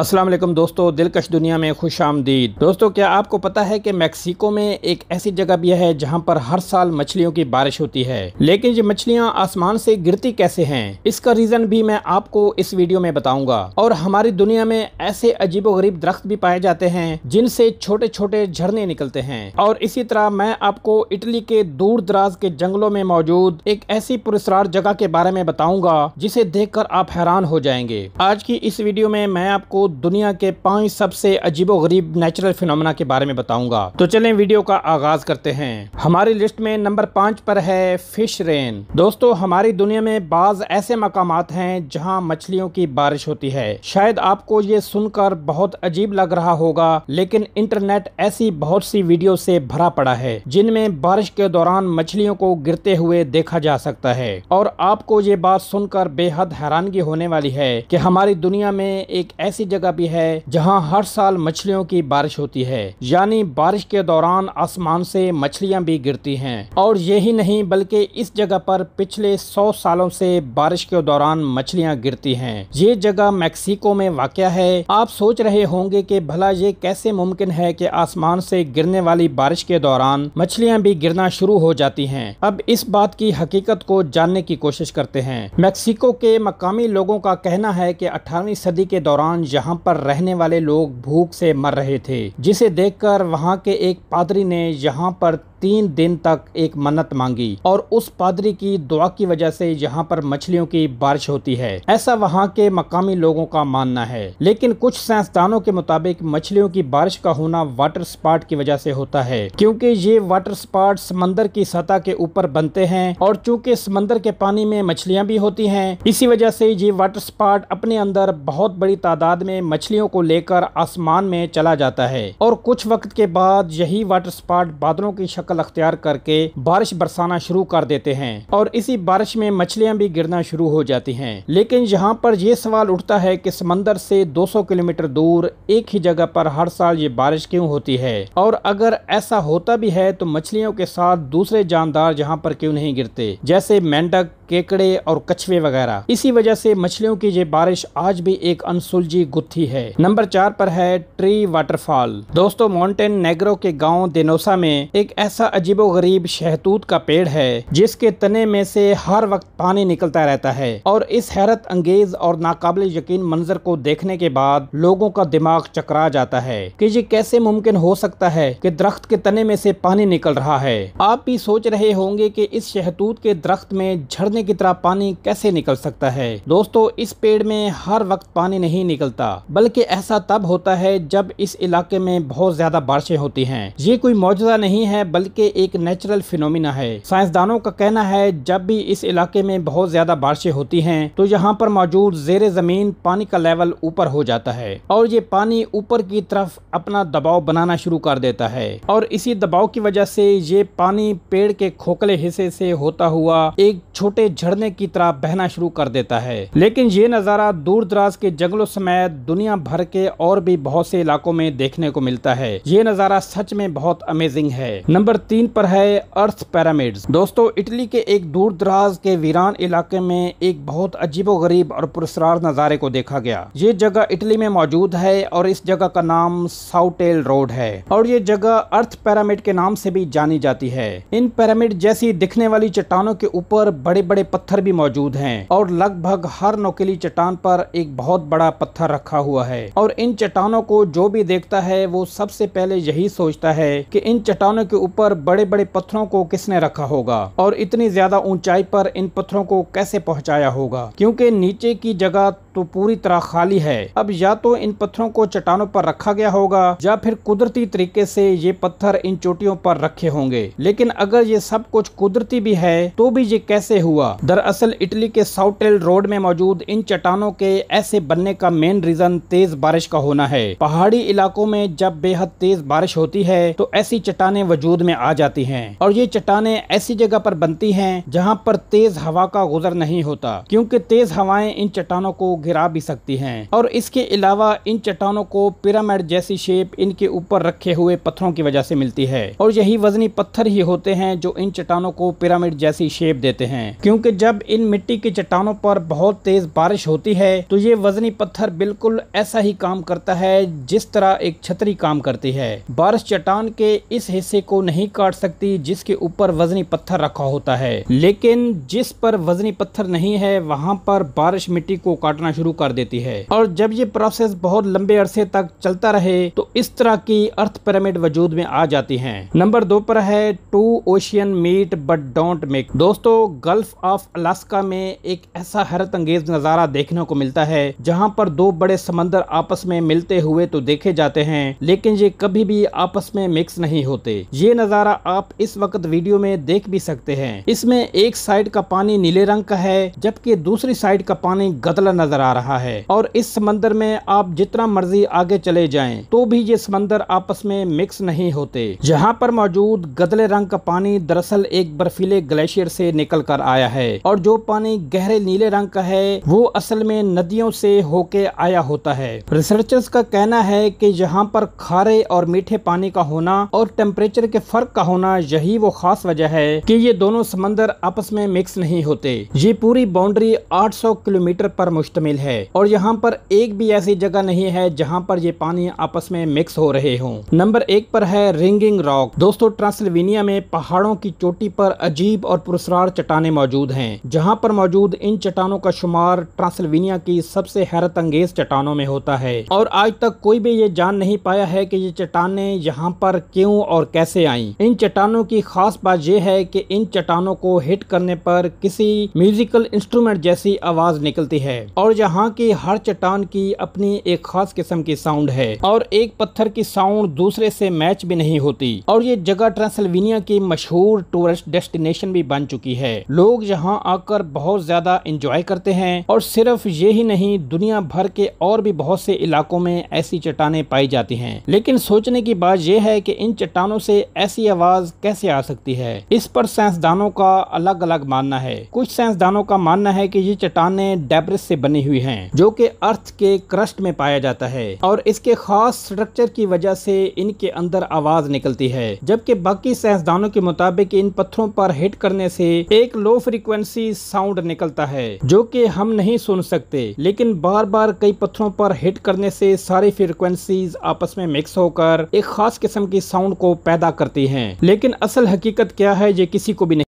असलम दोस्तों दिलकश दुनिया में खुश आमदीद दोस्तों क्या आपको पता है कि मैक्सिको में एक ऐसी जगह भी है जहां पर हर साल मछलियों की बारिश होती है लेकिन ये मछलियां आसमान से गिरती कैसे हैं इसका रीज़न भी मैं आपको इस वीडियो में बताऊंगा और हमारी दुनिया में ऐसे अजीबोगरीब दरख्त भी पाए जाते हैं जिनसे छोटे छोटे झरने निकलते हैं और इसी तरह मैं आपको इटली के दूर दराज के जंगलों में मौजूद एक ऐसी पुरस्कार जगह के बारे में बताऊंगा जिसे देख आप हैरान हो जाएंगे आज की इस वीडियो में मैं आपको दुनिया के पांच सबसे अजीबो गरीब नेचुरल फिनोमेना के बारे में बताऊंगा तो चलें वीडियो का आगाज करते हैं हमारी लिस्ट में नंबर पाँच पर है फिश रेन दोस्तों हमारी दुनिया में बाज ऐसे मकाम हैं जहाँ मछलियों की बारिश होती है शायद आपको ये सुनकर बहुत अजीब लग रहा होगा लेकिन इंटरनेट ऐसी बहुत सी वीडियो से भरा पड़ा है जिनमें बारिश के दौरान मछलियों को गिरते हुए देखा जा सकता है और आपको ये बात सुनकर बेहद हैरानगी होने वाली है कि हमारी दुनिया में एक ऐसी जगह जगह भी है जहाँ हर साल मछलियों की बारिश होती है यानी बारिश के दौरान आसमान से मछलियाँ भी गिरती हैं और यही नहीं बल्कि इस जगह पर पिछले सौ सालों से बारिश के दौरान मछलियाँ गिरती हैं ये जगह मैक्सिको में वाक़ है आप सोच रहे होंगे कि भला ये कैसे मुमकिन है कि आसमान से गिरने वाली बारिश के दौरान मछलियाँ भी गिरना शुरू हो जाती हैं अब इस बात की हकीकत को जानने की कोशिश करते हैं मैक्सिको के मकामी लोगों का कहना है कि अठारहवीं सदी के दौरान यहाँ यहाँ पर रहने वाले लोग भूख से मर रहे थे जिसे देखकर वहाँ के एक पादरी ने यहाँ पर तीन दिन तक एक मन्नत मांगी और उस पादरी की दुआ की वजह से यहाँ पर मछलियों की बारिश होती है ऐसा वहाँ के मकामी लोगों का मानना है लेकिन कुछ साइंसदानों के मुताबिक मछलियों की बारिश का होना वाटर स्पाट की वजह से होता है क्योंकि ये वाटर स्पाट समंदर की सतह के ऊपर बनते हैं और चूंकि समंदर के पानी में मछलियाँ भी होती है इसी वजह से ये वाटर स्पाट अपने अंदर बहुत बड़ी तादाद में मछलियों को लेकर आसमान में चला जाता है और कुछ वक्त के बाद यही वाटर स्पाट बादलों की शक्ल अख्तियार करके बारिश बरसाना शुरू कर देते हैं और इसी बारिश में मछलियाँ भी गिरना शुरू हो जाती हैं लेकिन यहाँ पर यह सवाल उठता है कि समंदर से 200 किलोमीटर दूर एक ही जगह पर हर साल ये बारिश क्यों होती है और अगर ऐसा होता भी है तो मछलियों के साथ दूसरे जानदार यहाँ पर क्यों नहीं गिरते जैसे मेंढक केकड़े और कछुए वगैरह इसी वजह से मछलियों की ये बारिश आज भी एक अनसुलझी गुत्थी है नंबर चार पर है ट्री वाटरफॉल दोस्तों माउंटेन नेग्रो के गाँव देनोसा में एक ऐसा अजीबो गरीब शहतूत का पेड़ है जिसके तने में से हर वक्त पानी निकलता रहता है और इस हैरत अंगेज और नाकबिल यकीन मंजर को देखने के बाद लोगों का दिमाग चकरा जाता है कि ये कैसे मुमकिन हो सकता है कि दरख्त के तने में से पानी निकल रहा है आप भी सोच रहे होंगे कि इस शहतूत के दरख्त में झड़ने अपने की तरह पानी कैसे निकल सकता है दोस्तों इस पेड़ में हर वक्त पानी नहीं निकलता बल्कि ऐसा तब होता है जब इस इलाके में बहुत ज्यादा बारिशें होती हैं ये कोई मौजूदा नहीं है बल्कि एक नेचुरल फिनोमिना है साइंसदानों का कहना है जब भी इस इलाके में बहुत ज्यादा बारिशें होती है तो यहाँ पर मौजूद जेर जमीन पानी का लेवल ऊपर हो जाता है और ये पानी ऊपर की तरफ अपना दबाव बनाना शुरू कर देता है और इसी दबाव की वजह से ये पानी पेड़ के खोखले हिस्से से होता हुआ एक छोटे झड़ने की तरह बहना शुरू कर देता है लेकिन ये नज़ारा दूर दराज के जंगलों समेत दुनिया भर के और भी बहुत से इलाकों में देखने को मिलता है ये नज़ारा सच में बहुत अमेजिंग है नंबर तीन पर है अर्थ पैरामिड दोस्तों इटली के एक दूर दराज के वीरान इलाके में एक बहुत अजीबो गरीब और पुरस्कार नज़ारे को देखा गया ये जगह इटली में मौजूद है और इस जगह का नाम साउटेल रोड है और ये जगह अर्थ पैरामिड के नाम से भी जानी जाती है इन पैरामिड जैसी दिखने वाली चट्टानों के ऊपर बड़े बड़े बड़े पत्थर भी मौजूद हैं और लगभग हर नोकेली चट्टान पर एक बहुत बड़ा पत्थर रखा हुआ है और इन चट्टानों को जो भी देखता है वो सबसे पहले यही सोचता है कि इन चट्टानों के ऊपर बड़े बड़े पत्थरों को किसने रखा होगा और इतनी ज्यादा ऊंचाई पर इन पत्थरों को कैसे पहुंचाया होगा क्योंकि नीचे की जगह तो पूरी तरह खाली है अब या तो इन पत्थरों को चट्टानों पर रखा गया होगा या फिर कुदरती तरीके से ये पत्थर इन चोटियों पर रखे होंगे लेकिन अगर ये सब कुछ कुदरती भी है तो भी ये कैसे हुआ हुआ दरअसल इटली के साउटेल रोड में मौजूद इन चट्टानों के ऐसे बनने का मेन रीजन तेज बारिश का होना है पहाड़ी इलाकों में जब बेहद तेज बारिश होती है तो ऐसी चट्टाने वजूद में आ जाती है और ये चट्टाने ऐसी जगह पर बनती है जहाँ पर तेज हवा का गुजर नहीं होता क्यूँकी तेज हवाएं इन चट्टानों को गिरा भी सकती है और इसके अलावा इन चट्टानों को पिरामिड जैसी शेप इनके ऊपर रखे हुए पत्थरों की वजह से मिलती है और यही वजनी पत्थर ही होते हैं जो इन चट्टानों को पिरामिड जैसी शेप देते हैं क्योंकि क्योंकि जब इन मिट्टी की चट्टानों पर बहुत तेज बारिश होती है तो ये वजनी पत्थर बिल्कुल ऐसा ही काम करता है जिस तरह एक छतरी काम करती है बारिश चट्टान के इस हिस्से को नहीं काट सकती जिसके ऊपर वजनी पत्थर रखा होता है लेकिन जिस पर वजनी पत्थर नहीं है वहाँ पर बारिश मिट्टी को काटना शुरू कर देती है और जब ये प्रोसेस बहुत लंबे अरसे तक चलता रहे तो इस तरह की अर्थ पिरामिड वजूद में आ जाती है नंबर दो पर है two ocean meet but don't make दोस्तों गल्फ ऑफ अलास्का में एक ऐसा हैरत अंगेज नज़ारा देखने को मिलता है जहाँ पर दो बड़े समंदर आपस में मिलते हुए तो देखे जाते हैं लेकिन ये कभी भी आपस में मिक्स नहीं होते ये नज़ारा आप इस वक्त वीडियो में देख भी सकते हैं इसमें एक साइड का पानी नीले रंग का है जबकि दूसरी साइड का पानी गदला नजर आ रहा है और इस समंदर में आप जितना मर्जी आगे चले जाए तो भी ये समंदर आपस में मिक्स नहीं होते यहाँ पर मौजूद गदले रंग का पानी दरअसल एक बर्फीले ग्लेशियर से निकल कर आया गया है और जो पानी गहरे नीले रंग का है वो असल में नदियों से होके आया होता है रिसर्चर्स का कहना है कि यहाँ पर खारे और मीठे पानी का होना और टेम्परेचर के फर्क का होना यही वो खास वजह है कि ये दोनों समंदर आपस में मिक्स नहीं होते ये पूरी बाउंड्री 800 किलोमीटर पर मुश्तमिल है और यहाँ पर एक भी ऐसी जगह नहीं है जहाँ पर ये पानी आपस में मिक्स हो रहे हो नंबर एक पर है रिंगिंग रॉक दोस्तों ट्रांसल्वेनिया में पहाड़ों की चोटी पर अजीब और पुरस्कार चट्टाने मौजूद मौजूद हैं जहां पर मौजूद इन चट्टानों का शुमार ट्रांसल्वेनिया की सबसे हैरत अंगेज चट्टानों में होता है और आज तक कोई भी ये जान नहीं पाया है कि ये चट्टाने यहाँ पर क्यों और कैसे आई इन चट्टानों की खास बात यह है कि इन चट्टानों को हिट करने पर किसी म्यूजिकल इंस्ट्रूमेंट जैसी आवाज निकलती है और यहाँ की हर चट्टान की अपनी एक खास किस्म की साउंड है और एक पत्थर की साउंड दूसरे से मैच भी नहीं होती और ये जगह ट्रांसल्वेनिया की मशहूर टूरिस्ट डेस्टिनेशन भी बन चुकी है लोग यहाँ आकर बहुत ज़्यादा इंजॉय करते हैं और सिर्फ ये ही नहीं दुनिया भर के और भी बहुत से इलाकों में ऐसी चट्टाने पाई जाती हैं लेकिन सोचने की बात यह है कि इन चट्टानों से ऐसी आवाज़ कैसे आ सकती है इस पर साइंसदानों का अलग अलग मानना है कुछ साइंसदानों का मानना है की ये चट्टाने डेबरिस से बनी हुई है जो कि अर्थ के क्रस्ट में पाया जाता है और इसके खास स्ट्रक्चर की वजह से इनके अंदर आवाज निकलती है जबकि बाकी साइंसदानों के मुताबिक इन पत्थरों पर हिट करने से एक लो फ्री फ्रीक्वेंसी साउंड निकलता है जो कि हम नहीं सुन सकते लेकिन बार बार कई पत्थरों पर हिट करने से सारी फ्रीक्वेंसीज आपस में मिक्स होकर एक खास किस्म की साउंड को पैदा करती हैं लेकिन असल हकीकत क्या है ये किसी को भी नहीं